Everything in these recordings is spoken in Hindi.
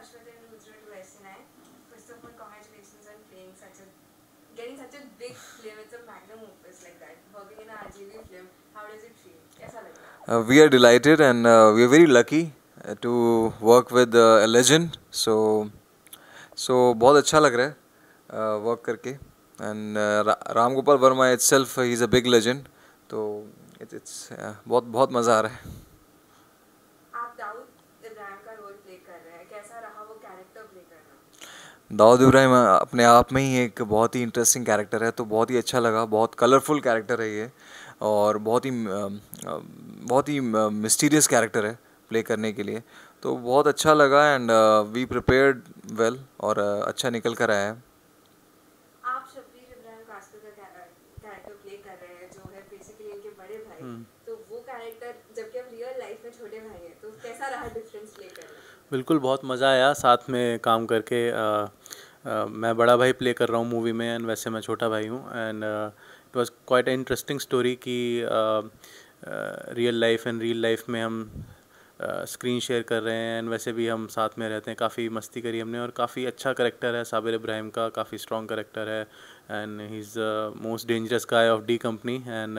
Harshvardhan who's new to SNI. First of all, congratulations on playing such a getting such a big film. It's a magnum opus like that. Working in a RGV film, how does it feel? Yes, लग रहा है? We are delighted and uh, we are very lucky uh, to work with uh, a legend. So, so बहुत अच्छा लग रहा है work करके and uh, Ram Gopal Verma itself uh, he's a big legend. तो it's, it's uh, बहुत बहुत मज़ा आ रहा है दाऊद इब्राहिम अपने आप में ही एक बहुत ही इंटरेस्टिंग कैरेक्टर है तो बहुत ही अच्छा लगा बहुत कलरफुल कैरेक्टर है ये और बहुत ही बहुत ही मिस्टीरियस कैरेक्टर है प्ले करने के लिए तो बहुत अच्छा लगा एंड वी प्रिपेयर्ड वेल और uh, अच्छा निकल कर आया है हम्म। तो वो कैरेक्टर जबकि हम रियल लाइफ में छोटे भाई हैं तो कैसा रहा डिफरेंस लेकर बिल्कुल बहुत मज़ा आया साथ में काम करके आ, आ, मैं बड़ा भाई प्ले कर रहा हूँ मूवी में एंड वैसे मैं छोटा भाई हूँ and it was quite interesting story कि real life and real life में हम स्क्रीन शेयर कर रहे हैं एंड वैसे भी हम साथ में रहते हैं काफ़ी मस्ती करी हमने और काफ़ी अच्छा करेक्टर है साबिर इब्राहिम का काफ़ी स्ट्रॉन्ग करेक्टर है and he is the most dangerous guy of D company and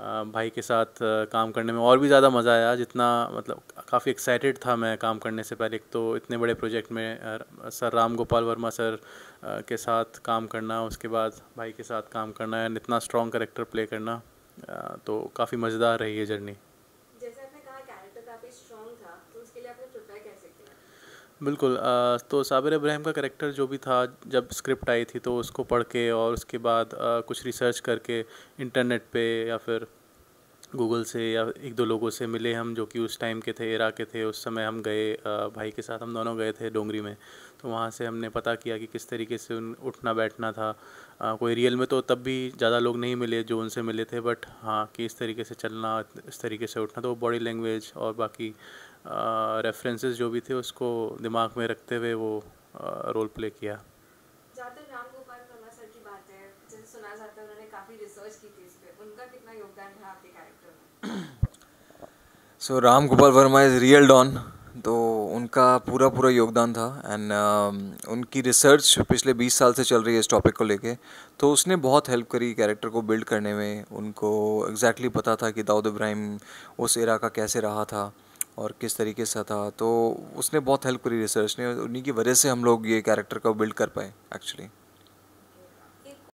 भाई के साथ काम करने में और भी ज़्यादा मज़ा आया जितना मतलब काफ़ी एक्साइटेड था मैं काम करने से पहले एक तो इतने बड़े प्रोजेक्ट में सर राम गोपाल वर्मा सर के साथ काम करना उसके बाद भाई के साथ काम करना एंड इतना स्ट्रॉन्ग करेक्टर प्ले करना तो काफ़ी मज़ेदार रही है जर्नी बिल्कुल आ, तो साबिर इब्राहिम का करेक्टर जो भी था जब स्क्रिप्ट आई थी तो उसको पढ़ के और उसके बाद आ, कुछ रिसर्च करके इंटरनेट पे या फिर गूगल से या एक दो लोगों से मिले हम जो कि उस टाइम के थे इरा के थे उस समय हम गए भाई के साथ हम दोनों गए थे डोंगरी में तो वहाँ से हमने पता किया कि किस तरीके से उन उठना बैठना था आ, कोई रियल में तो तब भी ज़्यादा लोग नहीं मिले जो उनसे मिले थे बट हाँ कि इस तरीके से चलना इस तरीके से उठना तो बॉडी लैंग्वेज और बाकी रेफरेंसेस जो भी थे उसको दिमाग में रखते हुए वो रोल प्ले किया हैं जैसे सुना जाता है उन्होंने काफ़ी रिसर्च की थी इस उनका कितना योगदान आपके कैरेक्टर में so Ram Gopal Varma is real don तो उनका पूरा पूरा योगदान था एंड uh, um, उनकी रिसर्च पिछले 20 साल से चल रही है इस टॉपिक को लेके तो उसने बहुत हेल्प करी कैरेक्टर को बिल्ड करने में उनको एग्जैक्टली exactly पता था कि दाऊद इब्राहिम उस एरा का कैसे रहा था और किस तरीके से था तो उसने बहुत हेल्प करी रिसर्च ने उन्हीं की वजह से हम लोग ये कैरेक्टर को बिल्ड कर पाए एक्चुअली